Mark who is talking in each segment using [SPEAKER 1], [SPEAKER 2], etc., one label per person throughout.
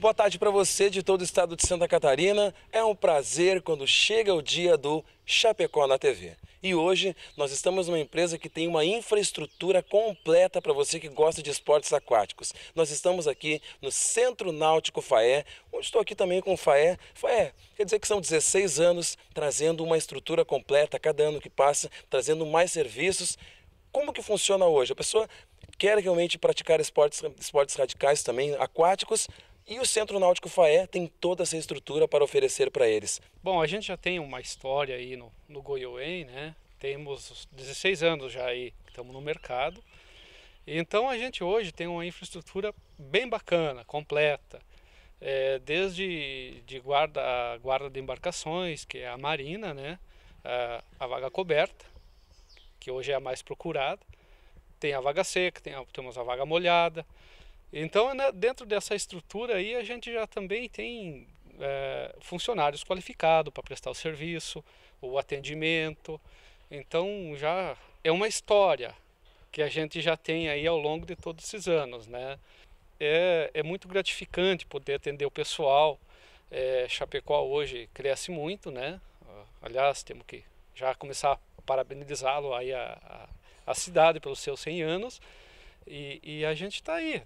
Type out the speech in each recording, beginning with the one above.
[SPEAKER 1] Boa tarde para você de todo o estado de Santa Catarina. É um prazer quando chega o dia do Chapecó na TV. E hoje nós estamos numa empresa que tem uma infraestrutura completa para você que gosta de esportes aquáticos. Nós estamos aqui no Centro Náutico Faé, onde estou aqui também com o Faé. Faé, quer dizer que são 16 anos trazendo uma estrutura completa, cada ano que passa, trazendo mais serviços. Como que funciona hoje? A pessoa quer realmente praticar esportes, esportes radicais também, aquáticos, e o Centro Náutico Faé tem toda essa estrutura para oferecer para eles.
[SPEAKER 2] Bom, a gente já tem uma história aí no, no Goiôen, né? Temos 16 anos já aí, estamos no mercado. Então a gente hoje tem uma infraestrutura bem bacana, completa. É, desde de guarda, guarda de embarcações, que é a marina, né? A, a, vaga coberta, que hoje é a mais procurada. Tem a vaga seca, tem a, temos a vaga molhada. Então, né, dentro dessa estrutura aí, a gente já também tem é, funcionários qualificados para prestar o serviço, o atendimento. Então, já é uma história que a gente já tem aí ao longo de todos esses anos, né? É, é muito gratificante poder atender o pessoal. É, Chapecó hoje cresce muito, né? Aliás, temos que já começar a parabenizá-lo aí a, a, a cidade pelos seus 100 anos. E, e, a gente está aí,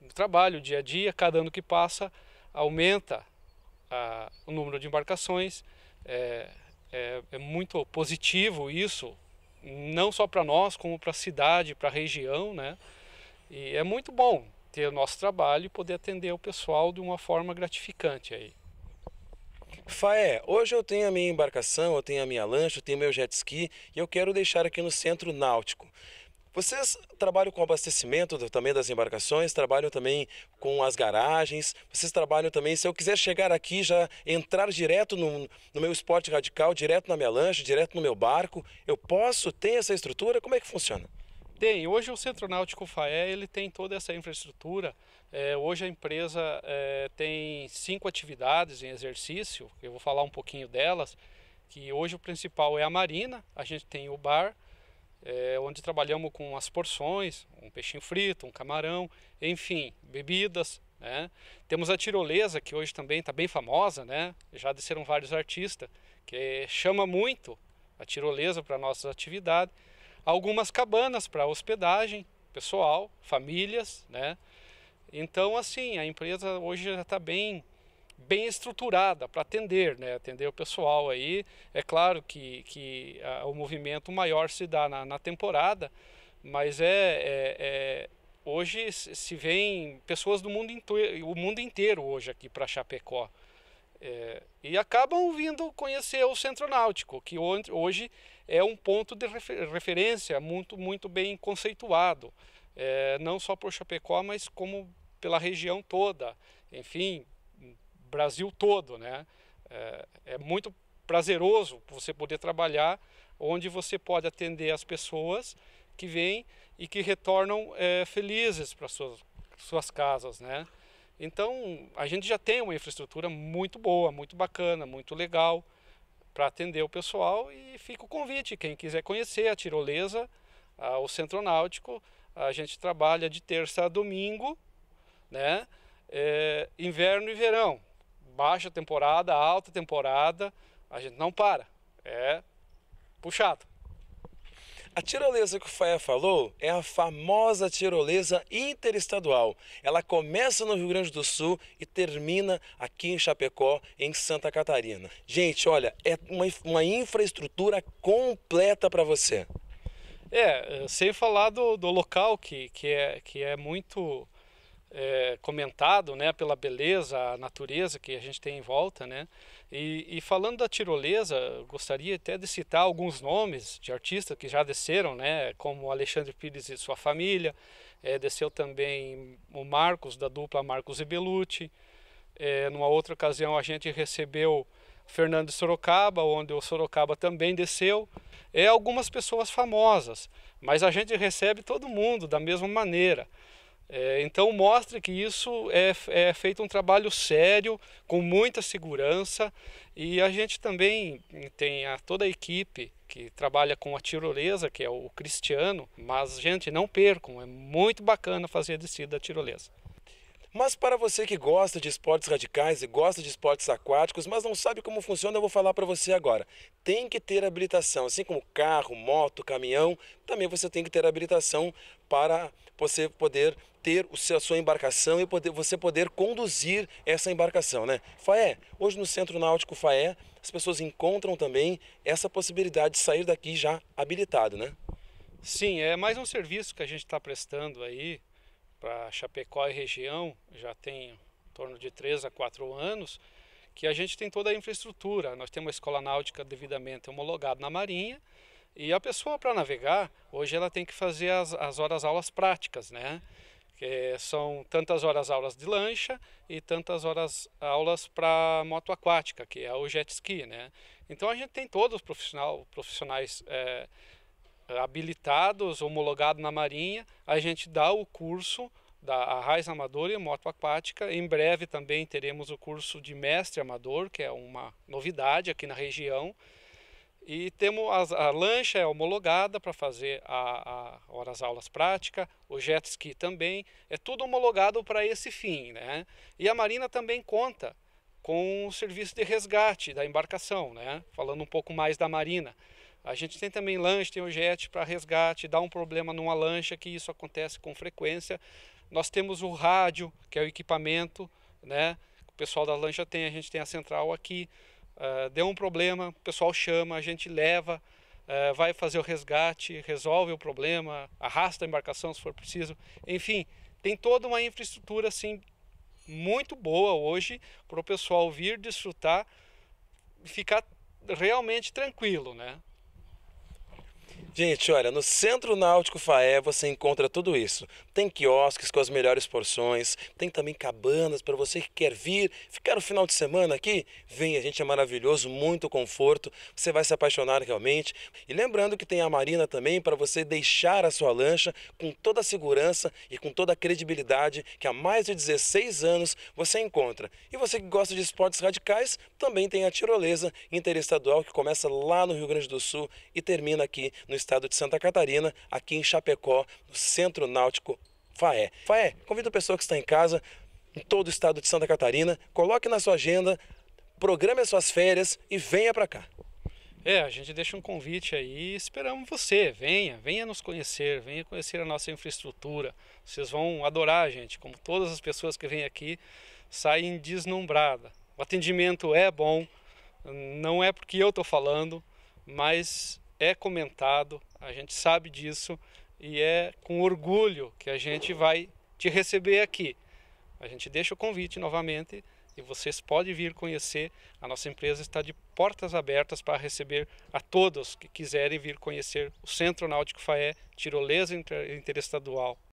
[SPEAKER 2] no trabalho, dia a dia, cada ano que passa aumenta a, ah, o número de embarcações. É, é, é muito positivo isso, não só para nós, como para a cidade, para a região, né? E é muito bom ter o nosso trabalho e poder atender o pessoal de uma forma gratificante aí.
[SPEAKER 1] Faé, hoje eu tenho a minha embarcação, eu tenho a minha lancha, eu tenho meu jet ski e eu quero deixar aqui no centro náutico. Vocês trabalham com abastecimento também das embarcações, trabalham também com as garagens, vocês trabalham também, se eu quiser chegar aqui já entrar direto no, no meu esporte radical, direto na minha lancha, direto no meu barco, eu posso? Tem essa estrutura? Como é que funciona?
[SPEAKER 2] Tem. Hoje o Centro Náutico Faé ele tem toda essa infraestrutura. É, hoje a empresa é, tem cinco atividades em exercício. Eu vou falar um pouquinho delas. Que hoje o principal é a marina. A gente tem o bar, é, onde trabalhamos com as porções, um peixinho frito, um camarão, enfim, bebidas. Né? Temos a tirolesa, que hoje também está bem famosa, né? já desceram vários artistas, que chama muito a tirolesa para nossas atividades. Algumas cabanas para hospedagem, pessoal, famílias. Né? Então, assim, a empresa hoje já está bem bem estruturada para atender, né? atender o pessoal aí. É claro que, que a, ah, o movimento maior se dá na, na temporada, mas é, é, é, hoje se vem pessoas do mundo inteiro, o mundo inteiro hoje aqui para Chapecó. É, e acabam vindo conhecer o Centro Náutico, que hoje é um ponto de referência muito, muito bem conceituado, é, não só por Chapecó, mas como pela região toda. Enfim, Brasil todo, né? É, é muito prazeroso você poder trabalhar onde você pode atender as pessoas que vêm e que retornam é, felizes para suas suas casas, né? Então a gente já tem uma infraestrutura muito boa, muito bacana, muito legal para atender o pessoal e fica o convite quem quiser conhecer a tirolesa, a, o centro náutico, a gente trabalha de terça a domingo, né? É, inverno e verão baixa temporada, alta temporada, a gente não para.
[SPEAKER 1] É puxado. A tirolesa que o Faia falou é a famosa tirolesa interestadual. Ela começa no Rio Grande do Sul e termina aqui em Chapecó, em Santa Catarina. Gente, olha, é uma, uma infraestrutura completa para você. É, sem falar do, do local
[SPEAKER 2] que, que, é, que é muito é, comentado né, pela beleza, a natureza que a gente tem em volta. Né? E, e, falando da tirolesa, gostaria até de citar alguns nomes de artistas que já desceram, né, como Alexandre Pires e sua família, é, desceu também o Marcos, da dupla Marcos e Belucci. É, numa outra ocasião a gente recebeu Fernando Sorocaba, onde o Sorocaba também desceu, é algumas pessoas famosas, mas a gente recebe todo mundo da mesma maneira. É, então mostra que isso é, é feito um trabalho sério, com muita segurança, e a gente também tem a, toda a equipe que trabalha com a tirolesa, que é o Cristiano, mas gente, não percam,
[SPEAKER 1] é muito bacana fazer a descida da tirolesa. Mas para você que gosta de esportes radicais e gosta de esportes aquáticos, mas não sabe como funciona, eu vou falar para você agora. Tem que ter habilitação, assim como carro, moto, caminhão, também você tem que ter habilitação para você poder ter a sua embarcação e poder, você poder conduzir essa embarcação, né? Faé, hoje no Centro Náutico Faé, as pessoas encontram também essa possibilidade de sair daqui já habilitado, né?
[SPEAKER 2] Sim, é mais um serviço que a gente está prestando aí, para Chapecó e região, já tem em torno de 3 a 4 anos, que a gente tem toda a infraestrutura. Nós temos uma escola náutica devidamente homologada na Marinha, e a pessoa para navegar, hoje ela tem que fazer as, as horas aulas práticas, né? Que são tantas horas aulas de lancha e tantas horas aulas para moto aquática, que é o jet ski, né? Então a gente tem todos os profissional, profissionais é, habilitados, homologados na Marinha, a gente dá o curso da raiz amadora e moto aquática. Em breve também teremos o curso de mestre amador, que é uma novidade aqui na região. E temos a, a lancha é homologada para fazer a, a horas aulas práticas, o jet ski também, é tudo homologado para esse fim, né? E a Marina também conta com o serviço de resgate da embarcação, né? Falando um pouco mais da Marina. A gente tem também lanche, tem o jet para resgate, dá um problema numa lancha, que isso acontece com frequência. Nós temos o rádio, que é o equipamento, né? O pessoal da lancha tem, a gente tem a central aqui. Uh, deu um problema, o pessoal chama, a gente leva, uh, vai fazer o resgate, resolve o problema, arrasta a embarcação se for preciso. Enfim, tem toda uma infraestrutura assim muito boa hoje para o pessoal vir desfrutar e ficar realmente tranquilo,
[SPEAKER 1] né? Gente, olha, no Centro Náutico Faé você encontra tudo isso. Tem quiosques com as melhores porções, tem também cabanas para você que quer vir, ficar o final de semana aqui. Vem, a gente é maravilhoso, muito conforto, você vai se apaixonar realmente. E lembrando que tem a marina também para você deixar a sua lancha com toda a segurança e com toda a credibilidade que há mais de 16 anos você encontra. E você que gosta de esportes radicais, também tem a tirolesa interestadual que começa lá no Rio Grande do Sul e termina aqui no estado de Santa Catarina, aqui em Chapecó, no Centro Náutico FAE. FAE, convido a pessoa que está em casa, em todo o estado de Santa Catarina, coloque na sua agenda, programe as suas férias e venha para cá.
[SPEAKER 2] É, a gente deixa um convite aí e esperamos você. Venha, venha nos conhecer, venha conhecer a nossa infraestrutura. Vocês vão adorar, a gente. Como todas as pessoas que vêm aqui saem deslumbradas. O atendimento é bom, não é porque eu estou falando, mas é comentado, a gente sabe disso e é com orgulho que a gente vai te receber aqui. A gente deixa o convite novamente e vocês podem vir conhecer. A nossa empresa está de portas abertas para receber a todos que quiserem vir conhecer o Centro Náutico Faé, tirolesa interestadual,